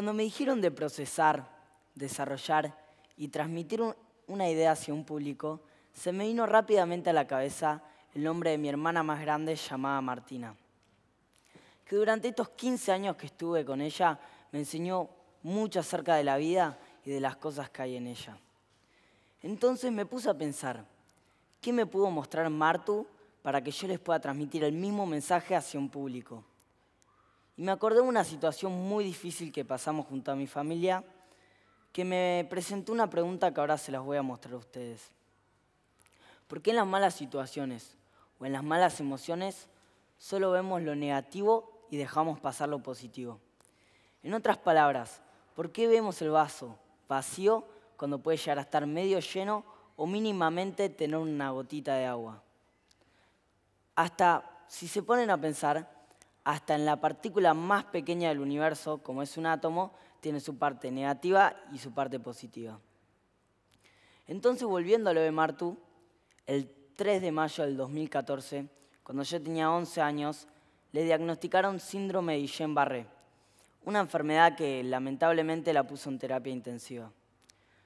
Cuando me dijeron de procesar, desarrollar y transmitir una idea hacia un público, se me vino rápidamente a la cabeza el nombre de mi hermana más grande llamada Martina, que durante estos 15 años que estuve con ella me enseñó mucho acerca de la vida y de las cosas que hay en ella. Entonces me puse a pensar, ¿qué me pudo mostrar Martu para que yo les pueda transmitir el mismo mensaje hacia un público? me acordé de una situación muy difícil que pasamos junto a mi familia, que me presentó una pregunta que ahora se las voy a mostrar a ustedes. ¿Por qué en las malas situaciones o en las malas emociones solo vemos lo negativo y dejamos pasar lo positivo? En otras palabras, ¿por qué vemos el vaso vacío cuando puede llegar a estar medio lleno o mínimamente tener una gotita de agua? Hasta si se ponen a pensar, hasta en la partícula más pequeña del universo, como es un átomo, tiene su parte negativa y su parte positiva. Entonces, volviendo a lo de Martu, el 3 de mayo del 2014, cuando yo tenía 11 años, le diagnosticaron síndrome de Guillain-Barré, una enfermedad que lamentablemente la puso en terapia intensiva.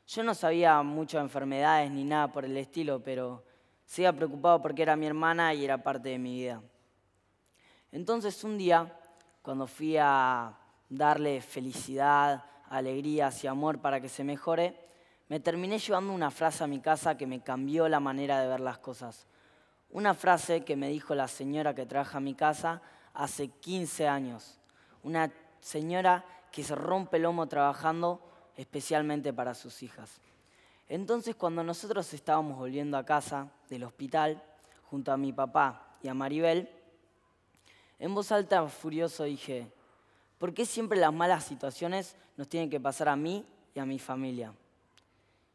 Yo no sabía mucho de enfermedades ni nada por el estilo, pero seguía preocupado porque era mi hermana y era parte de mi vida. Entonces un día, cuando fui a darle felicidad, alegría y amor para que se mejore, me terminé llevando una frase a mi casa que me cambió la manera de ver las cosas. Una frase que me dijo la señora que trabaja a mi casa hace 15 años. Una señora que se rompe el lomo trabajando especialmente para sus hijas. Entonces cuando nosotros estábamos volviendo a casa del hospital, junto a mi papá y a Maribel, en voz alta, furioso, dije, ¿por qué siempre las malas situaciones nos tienen que pasar a mí y a mi familia?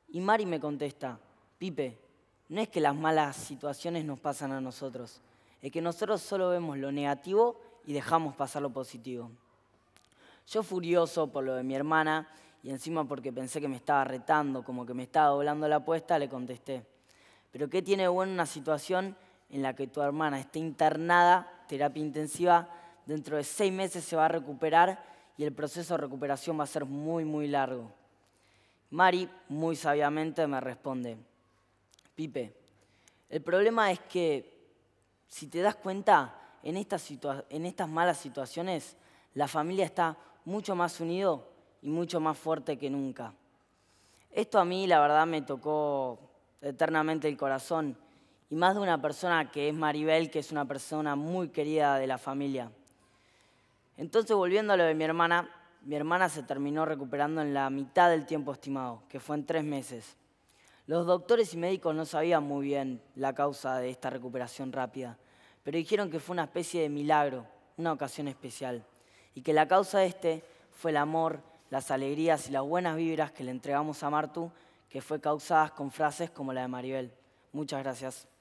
Y Mari me contesta, Pipe, no es que las malas situaciones nos pasan a nosotros, es que nosotros solo vemos lo negativo y dejamos pasar lo positivo. Yo furioso por lo de mi hermana y encima porque pensé que me estaba retando, como que me estaba doblando la apuesta, le contesté, pero ¿qué tiene bueno una situación en la que tu hermana esté internada terapia intensiva, dentro de seis meses se va a recuperar y el proceso de recuperación va a ser muy, muy largo. Mari, muy sabiamente, me responde, Pipe, el problema es que, si te das cuenta, en, en estas malas situaciones, la familia está mucho más unido y mucho más fuerte que nunca. Esto a mí, la verdad, me tocó eternamente el corazón y más de una persona que es Maribel, que es una persona muy querida de la familia. Entonces, volviendo a lo de mi hermana, mi hermana se terminó recuperando en la mitad del tiempo estimado, que fue en tres meses. Los doctores y médicos no sabían muy bien la causa de esta recuperación rápida, pero dijeron que fue una especie de milagro, una ocasión especial, y que la causa de este fue el amor, las alegrías y las buenas vibras que le entregamos a Martu, que fue causadas con frases como la de Maribel. Muchas gracias.